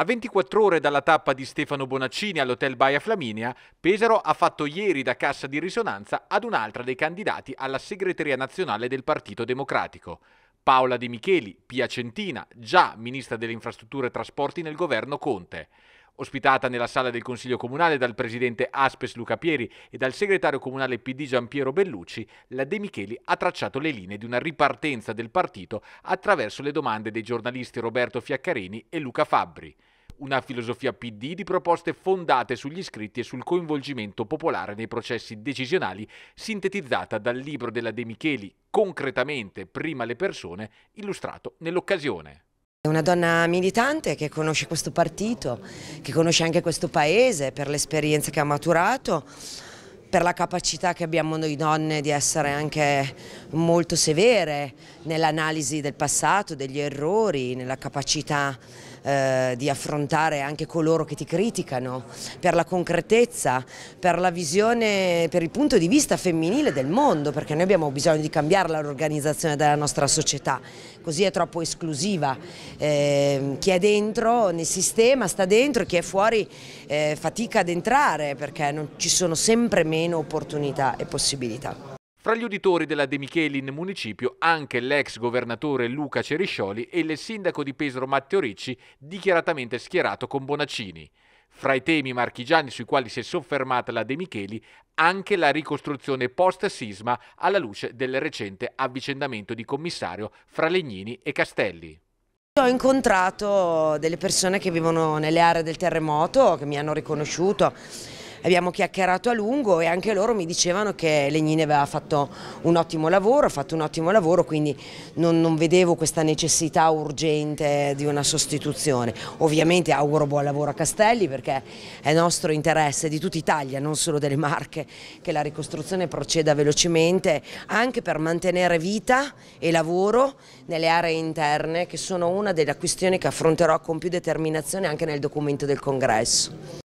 A 24 ore dalla tappa di Stefano Bonaccini all'Hotel Baia Flaminia, Pesaro ha fatto ieri da cassa di risonanza ad un'altra dei candidati alla segreteria nazionale del Partito Democratico. Paola De Micheli, Piacentina, già ministra delle infrastrutture e trasporti nel governo Conte ospitata nella sala del Consiglio Comunale dal presidente Aspes Luca Pieri e dal segretario comunale PD Giampiero Bellucci, la De Micheli ha tracciato le linee di una ripartenza del partito attraverso le domande dei giornalisti Roberto Fiaccarini e Luca Fabbri. Una filosofia PD di proposte fondate sugli iscritti e sul coinvolgimento popolare nei processi decisionali, sintetizzata dal libro della De Micheli, Concretamente, prima le persone, illustrato nell'occasione. È una donna militante che conosce questo partito, che conosce anche questo paese per l'esperienza che ha maturato, per la capacità che abbiamo noi donne di essere anche molto severe nell'analisi del passato, degli errori, nella capacità eh, di affrontare anche coloro che ti criticano, per la concretezza, per la visione, per il punto di vista femminile del mondo, perché noi abbiamo bisogno di cambiare l'organizzazione della nostra società, così è troppo esclusiva. Eh, chi è dentro nel sistema sta dentro, chi è fuori eh, fatica ad entrare perché non, ci sono sempre meno opportunità e possibilità. Fra gli uditori della De Micheli in municipio anche l'ex governatore Luca Ceriscioli e il sindaco di Pesaro Matteo Ricci, dichiaratamente schierato con Bonaccini. Fra i temi marchigiani sui quali si è soffermata la De Micheli, anche la ricostruzione post-sisma alla luce del recente avvicendamento di commissario fra Legnini e Castelli. Ho incontrato delle persone che vivono nelle aree del terremoto, che mi hanno riconosciuto abbiamo chiacchierato a lungo e anche loro mi dicevano che Legnini aveva fatto un ottimo lavoro, ha fatto un ottimo lavoro, quindi non, non vedevo questa necessità urgente di una sostituzione. Ovviamente auguro buon lavoro a Castelli perché è nostro interesse di tutta Italia, non solo delle Marche, che la ricostruzione proceda velocemente anche per mantenere vita e lavoro nelle aree interne che sono una delle questioni che affronterò con più determinazione anche nel documento del congresso.